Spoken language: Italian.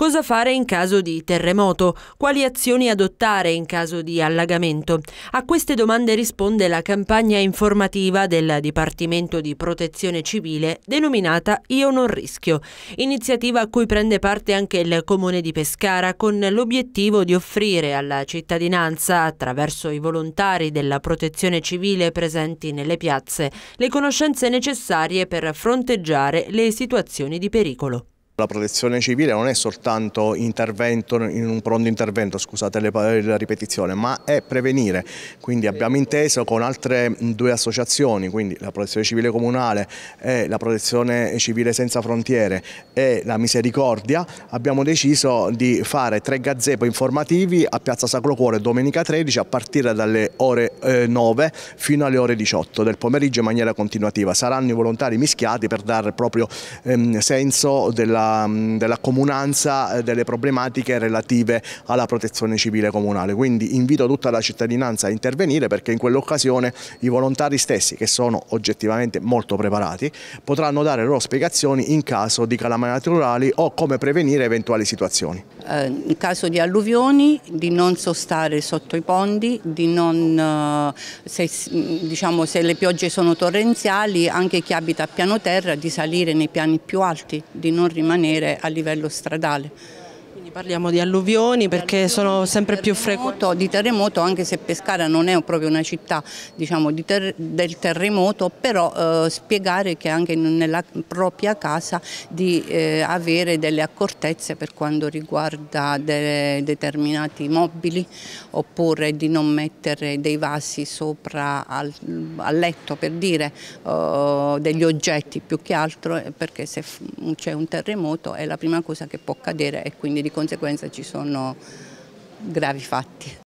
cosa fare in caso di terremoto, quali azioni adottare in caso di allagamento. A queste domande risponde la campagna informativa del Dipartimento di Protezione Civile denominata Io non rischio, iniziativa a cui prende parte anche il Comune di Pescara con l'obiettivo di offrire alla cittadinanza, attraverso i volontari della protezione civile presenti nelle piazze, le conoscenze necessarie per fronteggiare le situazioni di pericolo. La protezione civile non è soltanto intervento, in un pronto intervento, scusate la ripetizione, ma è prevenire. Quindi abbiamo inteso con altre due associazioni, quindi la protezione civile comunale e la protezione civile senza frontiere e la misericordia, abbiamo deciso di fare tre gazebo informativi a Piazza Sacro Cuore domenica 13 a partire dalle ore 9 eh, fino alle ore 18 del pomeriggio in maniera continuativa. Saranno i volontari mischiati per dare proprio ehm, senso della della, comunanza eh, delle problematiche relative alla protezione civile comunale. Quindi invito tutta la cittadinanza a intervenire perché in quell'occasione i volontari stessi, che sono oggettivamente molto preparati, potranno dare loro spiegazioni in caso di calamità naturali o come prevenire eventuali situazioni. Eh, in caso di alluvioni, di non sostare sotto i pondi, di non, eh, se, diciamo, se le piogge sono torrenziali, anche chi abita a piano terra di salire nei piani più alti, di non rimanere rimanere a livello stradale. Quindi parliamo di alluvioni perché sono sempre più frequenti. Di terremoto, anche se Pescara non è proprio una città diciamo, ter del terremoto, però eh, spiegare che anche nella propria casa di eh, avere delle accortezze per quanto riguarda de determinati mobili oppure di non mettere dei vasi sopra al, al letto per dire eh, degli oggetti più che altro eh, perché se c'è un terremoto è la prima cosa che può cadere e quindi di conseguenza ci sono gravi fatti.